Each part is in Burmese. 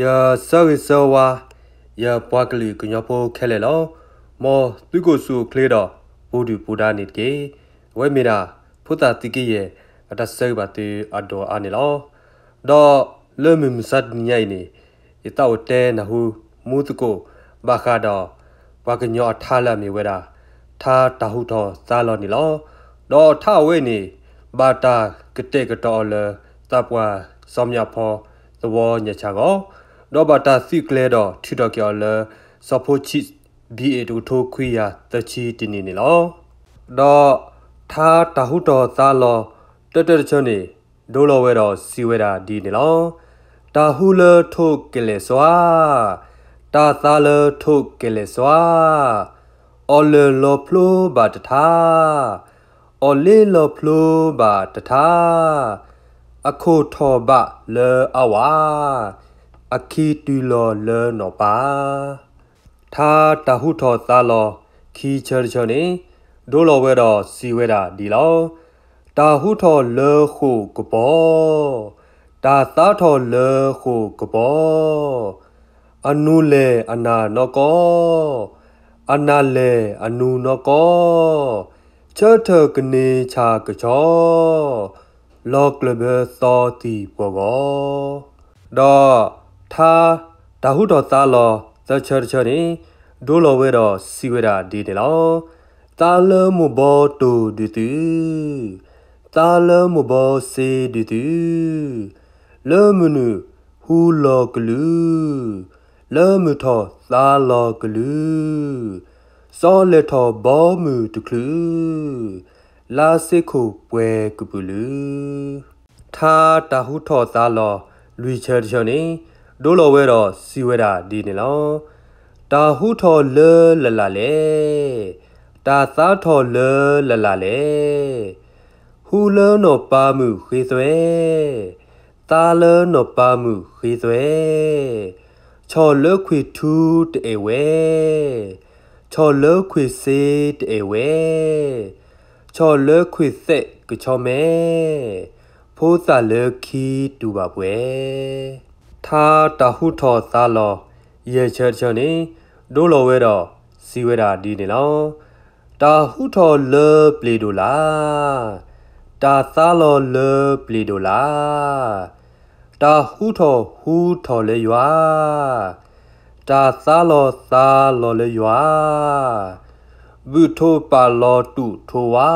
ယဆော့ဆောဝါယပွားကလေးကညောပိုခဲလေလောမောသူကိုဆူကလေတော့ဘူဒူဘူဒါနေကေဝဲမီတာဖုတာတိကေယအတဆဲဘတေအဒေါ်အာနေလောဒေါ်လေမီမစတ်ညိုင်နေအတောတဲနဟုမူတကိုဘာခါတော့ဘာကညောအထာလမီဝဲတာသာတဟုထောသာလောနေလောတော့ထဝဲနေဘာတာကတဲ့ကတော်လတပွားစောမြဖောသဝညချကောတော့ဘာတာစီကလေတော့ထီတော့ကျော်လဆပ်ဖို့ချစ်ဘီအေတူထိုခွေရတချီတင်နေလောတော့သာတဟုတော်သာလော တတတချွနေဒိုလောဝဲတော့စီဝဲတာဒီနေလောတာဟုလထိုကလေစွာတာသာလထိုကလေစွာအော်လလောဖလိုဘာတထာအော်လေလောဖလိုဘာတထာအခိုထောဘလေအဝါအခိတူလောလေနောပါသာတဟုထောသလောခီချေချေနေဒိုလောဝဲတော်စီဝဲတာဒီလောတာဟုထောလေခုကဘောတာသာထောလေခုကဘောအနုလေအနာနောကောအနာလေအနုနောကောချေထကနေချာကချောလောကလဘသောတိပေါ်ကောတော့သာဒဟုတော်သားလောသချရချရင်ဒိုလဝဲတော်စီဝဲတာဒီတယ်လောတာလမဘောတူဒီတူတာလမဘောစီဒီတူလေမနုဟူလောကလူလေမထောသာလောကလူစောလက်ထောဘောမှုတကလူလာစစ်ခုပွဲကူပူလူသာတာဟုထော်သားလောလူချယ်ချောနေဒိုလိုဝဲတော့စီဝဲတာဒီနေလောတာဟုထော်လလလလေတာသားထော်လလလလေဟူလနောပါမှုခေသွဲတာလနောပါမှုခေသွဲချော်လခွေထူးတေဝဲချော်လခွေစေတေဝဲချော်လဲခွေဆက်ကချော်မဲဖိုးစာလဲခီတူပါပွဲသာတဟုထော်သာလောရေချေချောနေဒိုလောဝဲတော့စီဝဲတာဒီနေလောတာဟုထော်လဲပလီဒိုလာတာသာလောလဲပလီဒိုလာတာဟုထော်ဟူထော်လဲရွာတာသာလောသာလောလဲရွာบุโทปาลอตุโทวา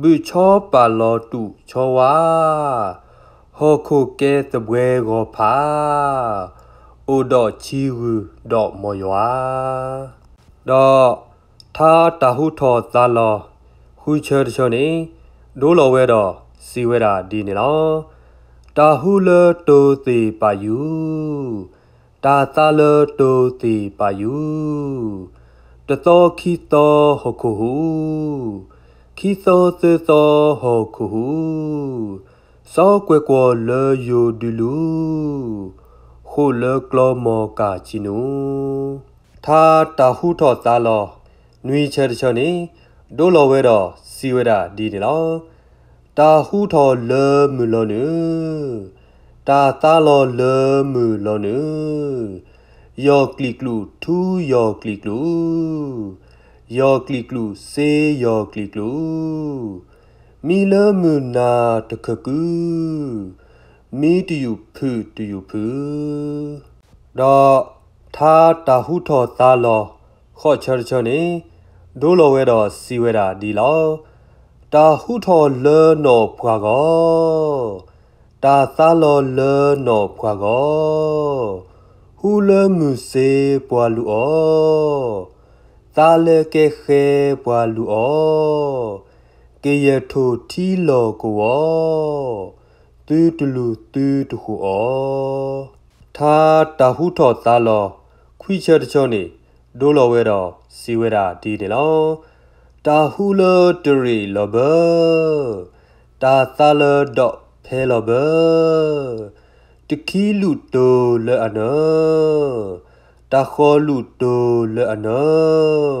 บุชอปาลอตุชอวาဟောခိုကဲတပွဲကိုဖာအိုတော့ချီဝူတော့မော်ယွာတော့သာတဟုထောသာလောဟူချေတချောနေဒိုးလော်ဝဲတော့စီဝဲတာဒီနေလောတာဟုလတိုတိပါယူတာသလတိုတိပါယူတသောခီသောဟခုဟုခီသောသသောဟခုဟုသောကွယ်ကောလေယိုဒူလူခိုလကလမောကာချီနူသာတဟုထောသာလောနွေချေတချောနေဒိုလောဝဲတော့စီဝဲတာဒီနေလောတာဟုထောလေမူလောနူတာသာလောလေမူလောနူယောကလိကလူထူယောကလိကလူယောကလိကလူစေယောကလိကလူမီလမုနာတခကူမီတူဖူတူဖူဒါသာတာဟုထောသာလောခော့ချရချနေဒိုလိုဝဲတော့စီဝဲတာဒီလောတာဟုထောလဲနောဖွာကောတာသာလောလဲနောဖွာကောကူလမုစေပွာလူအောတာလကေခေပွာလူအောကေယထိုထီလောကိုဝတူတူလူတူတူဟောသာတာဟုထောတာလောခွိချတချောနေဒိုလောဝဲတော့စီဝဲတာဒီတယ်လောတာဟုလောတရီလောဘတာသလဒေါဖဲလောဘတခီလူတိုလဲ့အနော်တခေါ်လူတိုလဲ့အနော်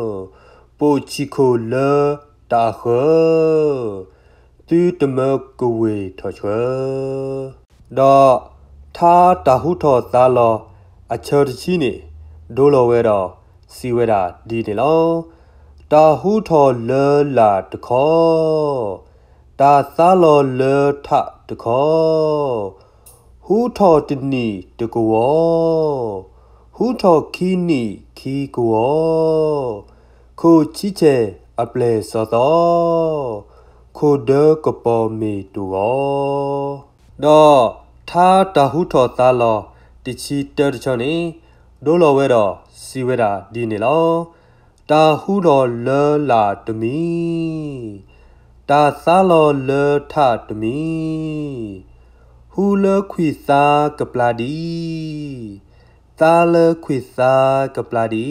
ပိုချီခိုလဲ့တခေါ်တူတမကဝေထချွဲတော့သာတဟုထောသာလောအချောတချီနေဒိုလိုဝဲတော့စီဝဲတာဒီနေလောတာဟုထောလဲလာတခေါ်တာသာလောလဲထတခေါ်ဟူထော်တနီတကောဟူထော်ခီနီခီကောခိုချီချေအပလေစောတော့ခိုဒကပေါ်မီတူရောတော့သာတဟုထော်သားလောတချီတဲတချောနေဒိုလောဝဲတော့စီဝဲတာဒီနေလောတာဟုတော်လဲလာတမီတာသာလောလဲထတမီဟူလခွေစာကပလာဒီတာလခွေစာကပလာဒီ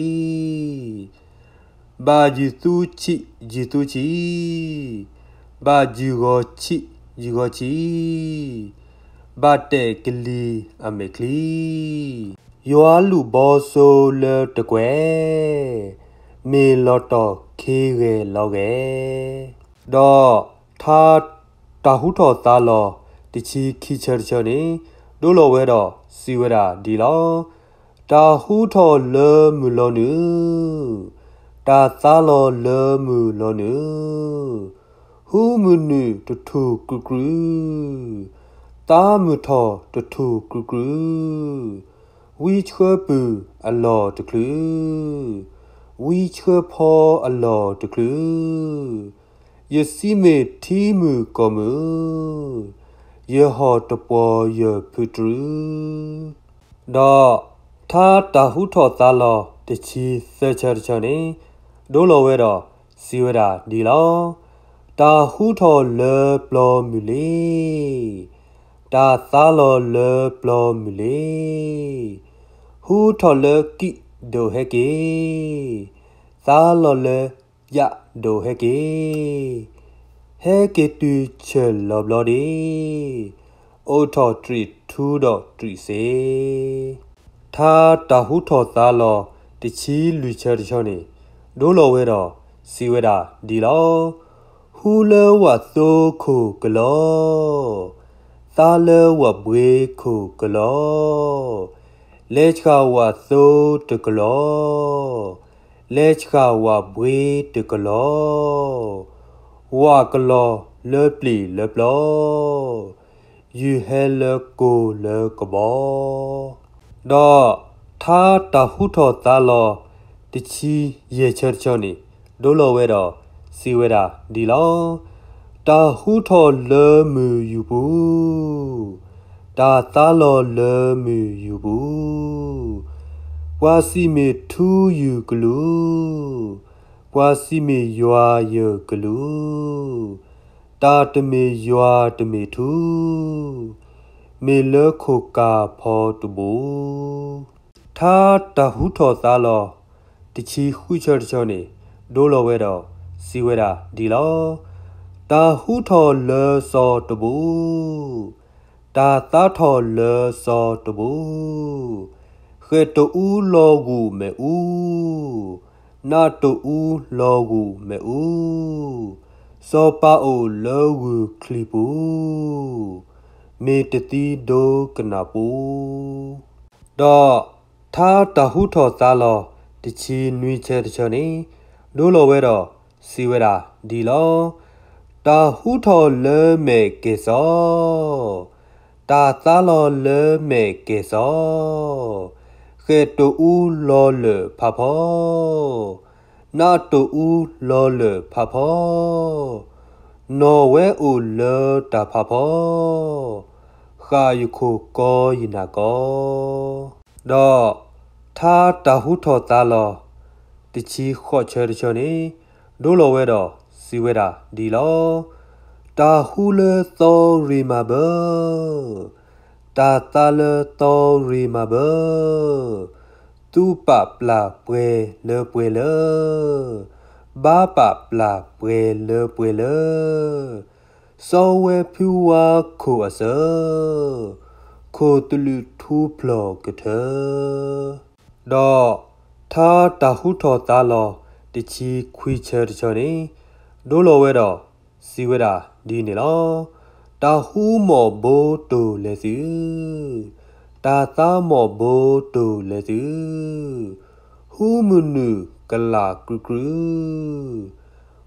ဘာဂျီသူချိဂျီသူချိဘာဂျီဂိုချိဂျီဂိုချိဘာတဲကလီ အမေကလီယောလူဘောဆိုလတကွဲမေလော်တော်ခေရဲလောကဲတော့သာတာဟုတော်သားလော်တချီခီချာချောနေဒိုလိုဝဲတော့စီဝဲတာဒီလောတာဟူထော်လေမူလောနုတာသာလောလေမူလောနုဟူမူနုတထူကူကူတာမူထော်တထူကူကူဝီချေပူအလောတကလူဝီချေဖောအလောတကလူယစီမေတီမူကောမူယေဟောတပေါ်ယေဖုတရူဒေါသာတဟုထောသလောတချီသေချာချာနေဒိုလိုဝဲတော့စီဝဒါဒီလောတာဟုထောလေပလောမူလီတာသာလောလေပလောမူလီဟူထောလေကိဒိုဟေကေသာလောလေယဒိုဟေကေဟဲကေတူချေလောဘလော်ဒီအိုထော်ထရီထူတော့ထရီစေသာတဟုထော်သားလောတချီလူချေတချောနေဒိုလောဝဲတော့စီဝဲတာဒီလောဟူလဝတ်သိုခုကလောသာလဝဘွေခုကလောလေချာဝတ်သိုတကလောလေချာဝဘွေတကလောဝါကလောလေပလီလေပလောယူဟဲလကိုလေကဘောဒေါသာတဟုထောတာလောတချီရေချောချောနီဒိုလောဝဲတော့စီဝဲတာဒီလောတာဟုထောလေမူယူဘူးတာတာလောလေမူယူဘူးဝါစီမေထူယူကလူကွာစီမေယွာယဂလူတာတမေယွာတမေထုမေလခုကာဖောတူဘူသာတဟုထောသာလောတချီခုချောတချောနေဒိုးလောဝဲတော့စီဝဲတာဒီလောတာဟုထောလောစောတဘူတာသာထောလောစောတဘူခေတူလောကူမေဦးနာတူဦးလောကူမဲဦးစောပါအိုလောကူခလီပူမေတတိဒိုကနာပူတော့သာတဟုထော်သားလောတချီနွေချဲတချောနေဒိုလိုဝဲတော့စီဝဲတာဒီလောတာဟုထော်လဲမဲကေစောတာသားလောလဲမဲကေစောခေတူလောလဖဖောနာတူလောလဖဖောနော်ဝဲဥလတာဖဖောခာယခုကောယနာကောတော့သာတဟုထောတာလောတချီခော့ချဲချောနေဒိုလောဝဲတော့စီဝဲတာဒီလောတာဟုလသောရီမာဘောတာတာလတော်ရီမဘသူပပလာပွဲလေပွဲလေဘာပပလာပွဲလေပွဲလေစောဝဲဖြူဝါခိုအစခိုတလူထူဖလောကထတော့သာတဟုထောတာလောတချီခွေချေတချောနေဒိုလိုဝဲတော့စီဝဲတာဒီနေလောတာဟုမောဘိုတူလေစီတာသာမောဘိုတူလေစီဟူမနုကလာကရကရ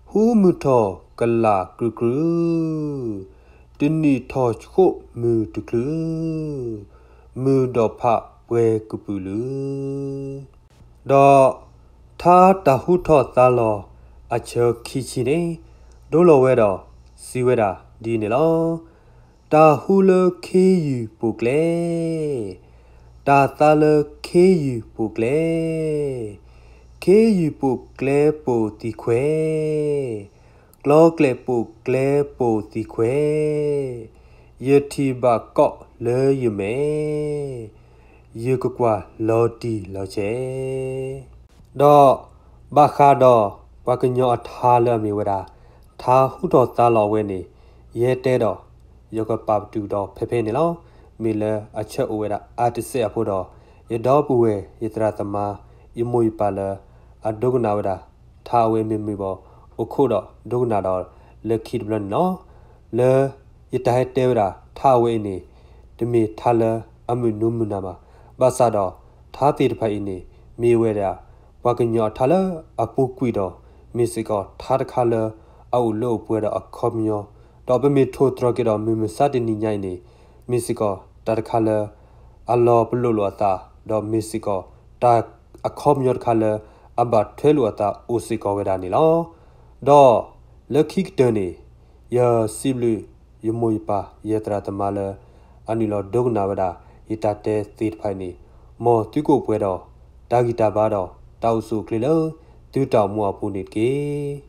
ဟူမထောကလာကရကရတင်းနီထောချိုမူတကလမူဒောဖဝဲကပူလူဒောသာတဟုထောသာလောအချောခိချီနေဒိုလိုဝဲတော့စီဝဲတာဒီနေလောတာဟုလခေယူပုကလေတာသလခေယူပုကလေခေယူပုကလေပုတိခွဲကလောကလေပုကလေပုတိခွဲယတိဘကောလေယမေယေကကွာလောတီလောချေတော့ဘခါတော့ဘကညောအထာလမြေဝရာသာဟုတော်သားလောဝဲနေရဲတဲတော့ယောကပပတူတော့ဖေဖေနေလောမေလအချက်အဝဲတာအာတဆက်အဖို့တော့ရတော့ပူဝဲယတရသမယမွေပါလအဒုကနာဝဒထာဝဲမေမေပေါ်အခုတော့ဒုကနာတော့လခိဒဘလနော်လေယတဟတဲဝဒထာဝဲနေတမေထာလအမှုနုမနာမှာဘာသာတော့သာတိတဖိုင်နေမေဝဲတာဘကညောထာလအပုကွီတော့မေစကောသာတခါလအောက်လို့ပွဲတော့အခေါမျောတော့ပမေထိုထရကေတော့မမစတဲ့နိညိုင်နေမစ္စကောတာခါလအလောပလူလောတာတော့မစ္စကောတာအခေါမျောခါလအဘတ်ထဲလောတာအိုစီကောဝေဒာနီလောတော့လခိကတနေယစီဘလူယမွေပါယတရာတမလအနီလောဒုကနာဝဒာယတတဲသီဖိုင်နီမောတုကိုပွဲတော့တာဂီတာပါတော့တောက်ဆူကလီလောတူတောင်မွာပူနေကေ